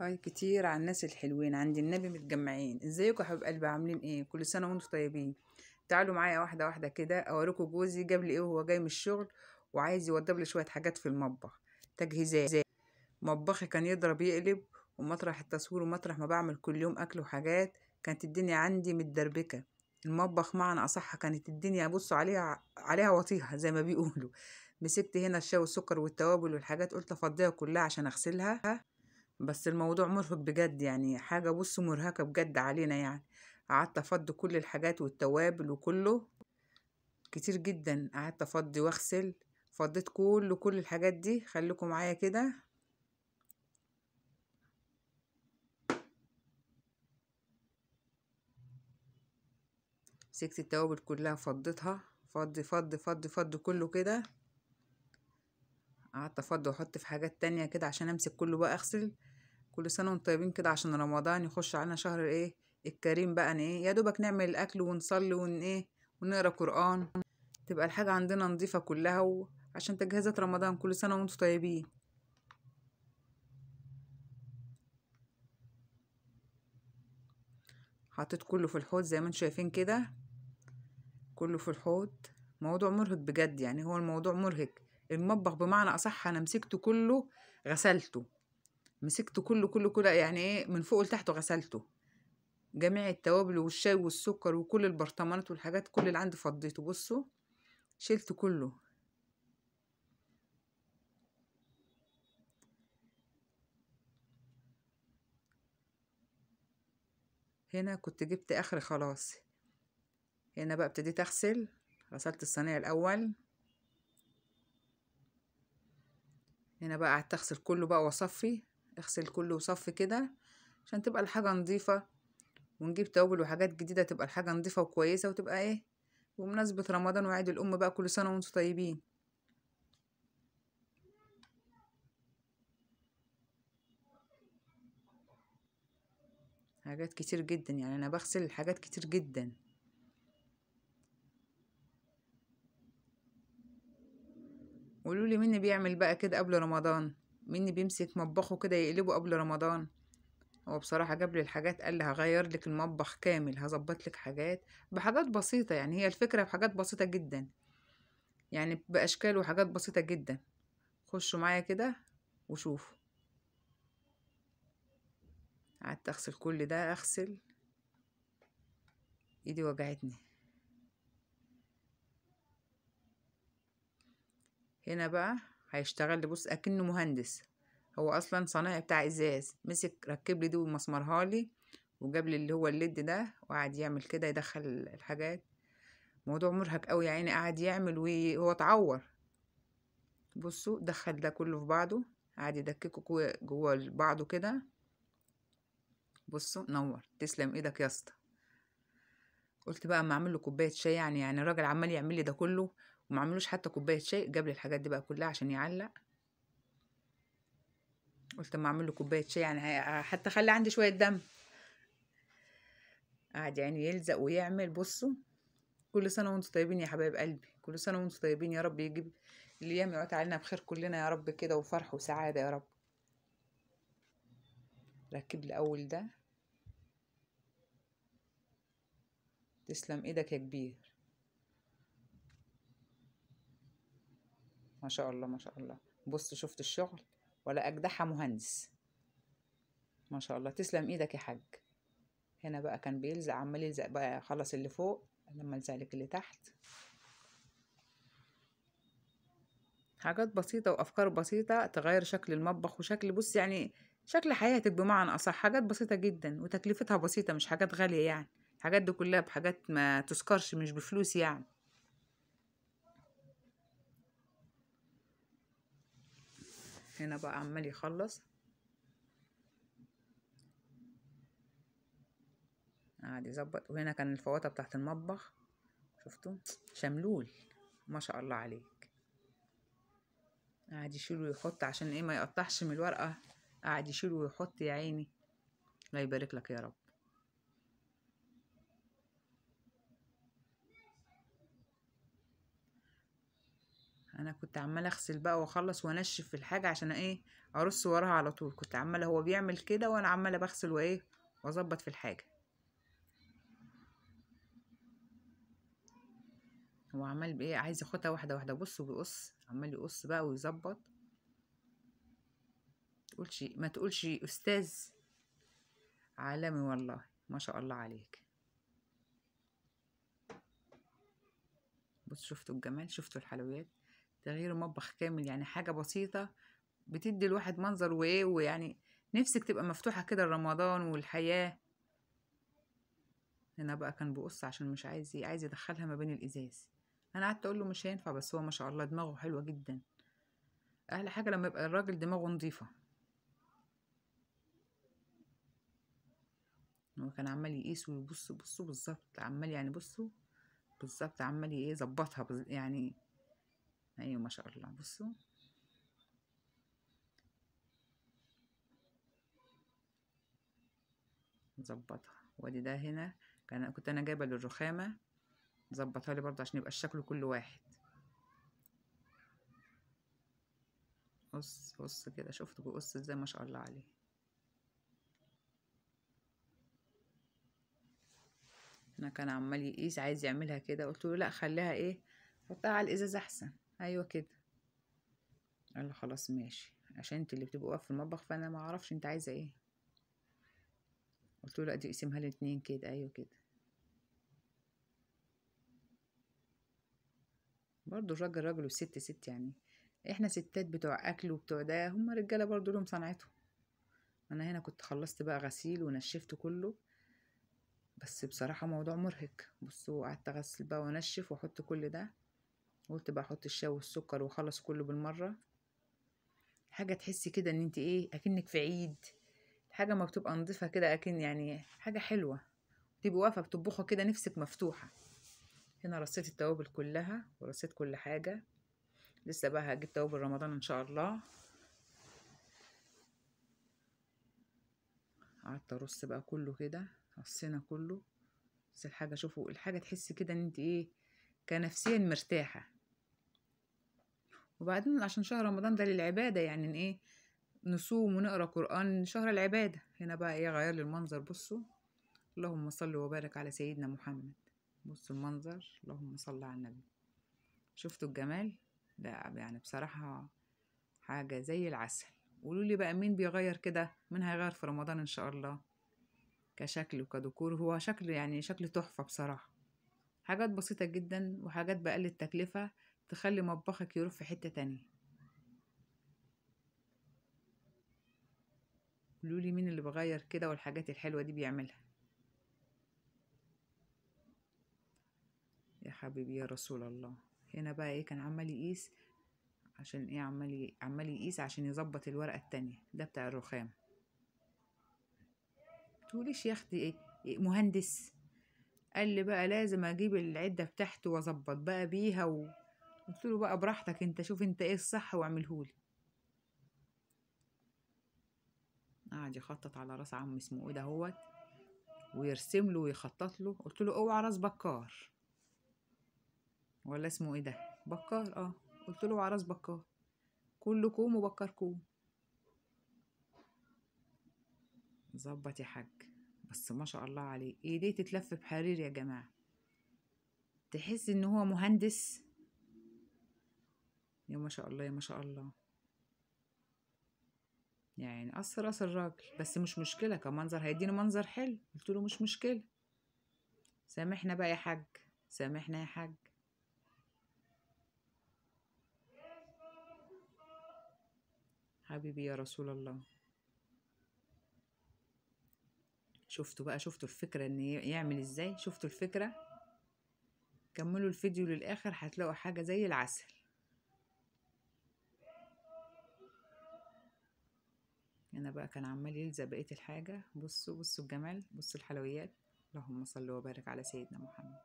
هاي كتير على الناس الحلوين عند النبي متجمعين ازيكم يا حبيب قلبي عاملين ايه كل سنه وانتم طيبين تعالوا معايا واحده واحده كده اوريكم جوزي جاب لي ايه وهو جاي من الشغل وعايز يوضب لي شويه حاجات في المطبخ تجهيزات مطبخي كان يضرب يقلب ومطرح التصوير ومطرح ما بعمل كل يوم اكل وحاجات كانت الدنيا عندي متدربكه المطبخ معنى اصح كانت الدنيا بصوا عليها عليها وطيها زي ما بيقولوا مسكت هنا الشاي والسكر والتوابل والحاجات قلت افضيها كلها عشان اغسلها بس الموضوع مرهق بجد يعني حاجة بص مرهقة بجد علينا يعني قعدت افضي كل الحاجات والتوابل وكله كتير جدا قعدت افضي واغسل فضيت كل كل الحاجات دي خليكم معايا كده مسكت التوابل كلها فضيتها فضي فضي فضي فضي كله كده قعدت افضي واحط في حاجات تانية كده عشان امسك كله بقى اغسل كل سنة وانتم طيبين كده عشان رمضان يخش علينا شهر ايه الكريم بقى ايه يا دوبك نعمل الاكل ونصلي ون ايه ونقرا قران تبقى الحاجة عندنا نظيفة كلها عشان تجهيزات رمضان كل سنة وانتم طيبين حطيت كله في الحوض زي ما انتم شايفين كده كله في الحوض موضوع مرهق بجد يعني هو الموضوع مرهق المطبخ بمعنى اصح انا مسكته كله غسلته مسكته كله كله كله يعني ايه من فوق لتحت وغسلته جميع التوابل والشاي والسكر وكل البرطمانات والحاجات كل اللي عندي فضيته بصوا شلت كله هنا كنت جبت اخر خلاص هنا بقى ابتديت اغسل غسلت الصينيه الاول هنا بقى قعدت اغسل كله بقى واصفي اغسل كله وصف كده عشان تبقى الحاجة نظيفة ونجيب توابل وحاجات جديدة تبقى الحاجة نظيفة وكويسة وتبقى ايه ومناسبة رمضان وعيد الأم بقى كل سنة وانتم طيبين حاجات كتير جدا يعني أنا بغسل الحاجات كتير جدا قولولي مين بيعمل بقى كده قبل رمضان مني بيمسك مطبخه كده يقلبه قبل رمضان هو بصراحة جاب لي الحاجات قال لي هغير لك المطبخ كامل هظبط لك حاجات بحاجات بسيطة يعني هي الفكرة بحاجات بسيطة جدا يعني بأشكال وحاجات بسيطة جدا خشوا معايا كده وشوفوا قعدت أغسل كل ده أغسل إيدي وجعتني هنا بقى هيشتغل بص اكنه مهندس هو اصلا صنايعي بتاع ازاز مسك ركب لي دي ومسمرها لي وجاب لي اللي هو الليد ده وقعد يعمل كده يدخل الحاجات موضوع مرهق قوي يا عيني قعد يعمل وهو اتعور بصوا دخل ده كله في بعضه قعد يدككه جوه بعضه كده بصوا نور تسلم ايدك يا اسطى قلت بقى اما اعمل له كوبايه شاي يعني يعني الراجل عمال يعمل لي ده كله وما عملوش حتى كوبايه شاي جاب لي الحاجات دي بقى كلها عشان يعلق قلت اما اعمل له كوبايه شاي يعني حتى خلي عندي شويه دم قعد يعني يلزق ويعمل بصوا كل سنه وانتم طيبين يا حبايب قلبي كل سنه وانتم طيبين يا رب يجيب الايام يعود علينا بخير كلنا يا رب كده وفرح وسعاده يا رب ركب الاول ده تسلم ايدك يا كبير شاء الله ما شاء الله بص شفت الشغل ولا أجدحها مهندس ما شاء الله تسلم إيدك يا حاج هنا بقى كان بيلزق عمال يلزق بقى خلص اللي فوق لما لك اللي تحت حاجات بسيطة وأفكار بسيطة تغير شكل المطبخ وشكل بص يعني شكل حياتك بمعنى أصح حاجات بسيطة جدا وتكلفتها بسيطة مش حاجات غالية يعني الحاجات دي كلها بحاجات ما تذكرش مش بفلوس يعني هنا بقى عمال يخلص قعد يظبط وهنا كان الفواطه بتاعت المطبخ شفتوا شملول ما شاء الله عليك قعد يشيل ويحط عشان ايه ما يقطعش من الورقه قعد يشيل ويحط يا عيني الله يبارك لك يا رب انا كنت عمال اغسل بقى واخلص وانشف في الحاجه عشان ايه ارص وراها على طول كنت عماله هو بيعمل كده وانا عماله بغسل وايه واظبط في الحاجه هو عمال بايه عايز ياخدها واحده واحده بص بيقص عمال يقص بقى ويظبط تقولش ما تقولش استاذ عالمي والله ما شاء الله عليك بص شفتوا الجمال شفتوا الحلويات تغيير المطبخ كامل يعني حاجة بسيطة بتدي الواحد منظر وإيه ويعني نفسك تبقى مفتوحة كده لرمضان والحياة هنا بقى كان بقص عشان مش عايز عايز يدخلها ما بين الإزاز أنا قعدت أقول له مش هينفع بس هو ما شاء الله دماغه حلوة جدا أحلى حاجة لما يبقى الراجل دماغه نظيفة هو كان عمال يقيس ويبص بصوا بالظبط عمال يعني بصوا بالظبط عمال ايه يظبطها يعني ايوه ما شاء الله بصوا نظبطها وادي ده هنا كان كنت انا جايبه للرخامه ظبطها لي برضه عشان يبقى الشكل كل واحد قص قص كده شفت بيقص ازاي ما شاء الله عليه انا كان عمال يقيس عايز يعملها كده قلت له لا خليها ايه حطها على الازاز احسن أيوه كده قال له خلاص ماشي عشان انت اللي بتبقى واقف في المطبخ فانا ما اعرفش انت عايزه ايه قلت له لا دي اقسمها لاتنين كده ايوه كده برضو الراجل راجل والست ست يعني احنا ستات بتوع اكل وبتوع ده هما رجاله برضو لهم صنعتهم انا هنا كنت خلصت بقى غسيل ونشفت كله بس بصراحه موضوع مرهق بصوا قعدت اغسل بقى وانشف واحط كل ده قلت بقى احط الشاي والسكر واخلص كله بالمره حاجه تحسي كده ان انت ايه اكنك في عيد حاجه ما بتبقى نضيفة كده اكن يعني حاجه حلوه تبقي واقفه بتطبخها كده نفسك مفتوحه هنا رصيت التوابل كلها ورصيت كل حاجه لسه بقى هجيب توابل رمضان ان شاء الله قعدت ارص بقى كله كده رصينا كله بس الحاجه شوفوا الحاجه تحسي كده ان انت ايه كنفسيا مرتاحه وبعدين عشان شهر رمضان ده للعبادة يعني إن إيه نصوم ونقرا قرآن شهر العبادة هنا بقى إيه غير لي المنظر بصوا اللهم صل وبارك على سيدنا محمد بصوا المنظر اللهم صل على النبي شفتوا الجمال ده يعني بصراحة حاجة زي العسل قولوا لي بقى مين بيغير كده مين هيغير في رمضان إن شاء الله كشكل وكذكور هو شكل يعني شكل تحفة بصراحة حاجات بسيطة جدا وحاجات بأقل التكلفة تخلي مطبخك يروح في حتة تانية قولولي مين اللي بغير كده والحاجات الحلوة دي بيعملها يا حبيبي يا رسول الله هنا بقى ايه كان عمال يقيس عشان ايه عمال عمال يقيس عشان يظبط الورقة التانية ده بتاع الرخام تقوليش يا اختي ايه, إيه؟ مهندس قال لي بقى لازم اجيب العده بتاعته واظبط بقى بيها و... قلت له بقى براحتك انت شوف انت ايه الصح واعمله لي قعد يخطط على راس عم اسمه ايه دهوت ويرسم له ويخطط له قلت له اوعى راس بكار ولا اسمه ايه ده بكار اه قلت له اوعى راس بكار كلكم وبكركم ظبط يا حاج بس ما شاء الله عليه ايديه تتلف بحرير يا جماعه تحس ان هو مهندس يا ما شاء الله يا ما شاء الله يعني قصر قصر الراجل بس مش مشكله كمنظر هيدينا منظر حلو قلت له مش مشكله سامحنا بقى يا حاج سامحنا يا حاج حبيبي يا رسول الله شفتوا بقى شفتوا الفكرة ان يعمل ازاي شفتوا الفكرة كملوا الفيديو للاخر هتلاقوا حاجة زي العسل هنا بقى كان عمال يلزق بقية الحاجة بصوا بصوا الجمال بصوا الحلويات اللهم صل وبارك على سيدنا محمد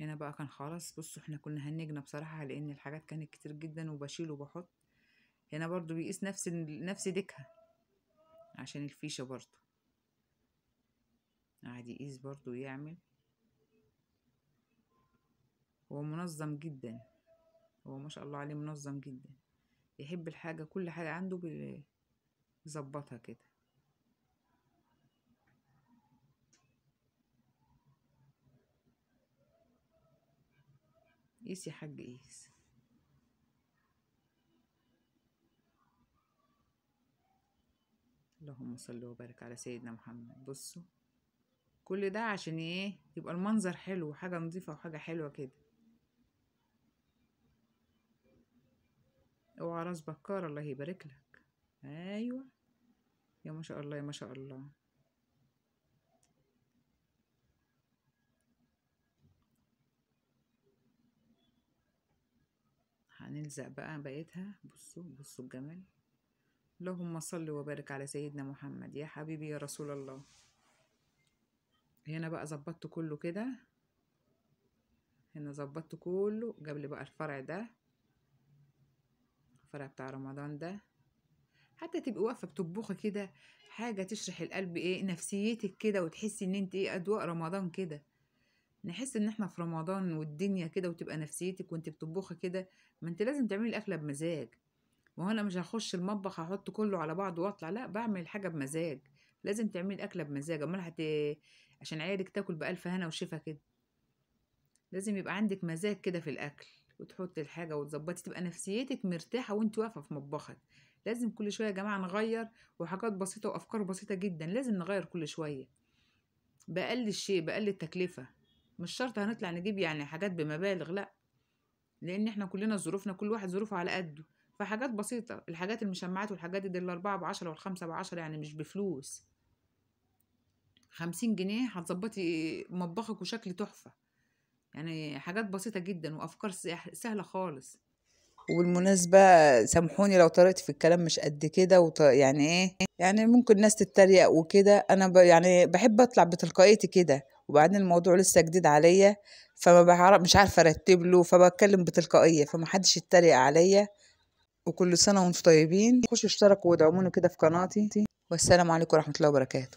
هنا بقى كان خلاص بصوا احنا كنا هنجنا بصراحة لأن الحاجات كانت كتير جدا وبشيل وبحط هنا برضو بيقيس نفس نفس ديكها عشان الفيشة برضو قعد يقيس برضو ويعمل هو منظم جدا هو ما شاء الله عليه منظم جدا يحب الحاجة كل حاجة عنده ظبطها كده قيس يا حاج قيس اللهم صل وبارك على سيدنا محمد بصوا كل ده عشان ايه يبقى المنظر حلو وحاجة نظيفة وحاجة حلوة كده اوعى راس بكار الله يبارك لك ايوه يا ما شاء الله يا ما شاء الله هنلزق بقى بقيتها بصوا بصوا الجمال اللهم صل وبارك على سيدنا محمد يا حبيبي يا رسول الله هنا بقى ظبطت كله كده هنا ظبطت كله جاب لي بقى الفرع ده الفرع بتاع رمضان ده حتى تبقي واقفه بتطبخي كده حاجه تشرح القلب ايه نفسيتك كده وتحسي ان انت ايه اجواء رمضان كده نحس ان احنا في رمضان والدنيا كده وتبقى نفسيتك وانت بتطبخي كده ما انت لازم تعملي الاكله بمزاج ما هو انا مش هخش المطبخ هحط كله على بعض واطلع لا بعمل حاجه بمزاج لازم تعملي الاكله بمزاج امال هت عشان عيالك تاكل بالف هنا وشفا كده لازم يبقى عندك مزاج كده في الاكل وتحطي الحاجه وتظبطي تبقى نفسيتك مرتاحه وانت واقفه في مطبخك لازم كل شويه يا جماعه نغير وحاجات بسيطه وافكار بسيطه جدا لازم نغير كل شويه بقل الشيء بقل التكلفه مش شرط هنطلع نجيب يعني حاجات بمبالغ لا لان احنا كلنا ظروفنا كل واحد ظروفه على قده فحاجات بسيطة الحاجات المشمعات والحاجات دي الأربعة بعشرة والخمسة بعشرة يعني مش بفلوس خمسين جنيه هتظبطي مطبخك وشكل تحفة يعني حاجات بسيطة جدا وأفكار سهلة خالص وبالمناسبة سامحوني لو طريقتي في الكلام مش قد كده وط... يعني ايه يعني ممكن ناس تتريق وكده انا ب... يعني بحب اطلع بتلقائيتي كده وبعدين الموضوع لسه جديد عليا فما بعرف مش عارفه ارتب له فبتكلم بتلقائيه فما حدش يتريق عليا وكل سنه وانتم طيبين خشوا اشتركوا وادعموني كده في قناتي والسلام عليكم ورحمه الله وبركاته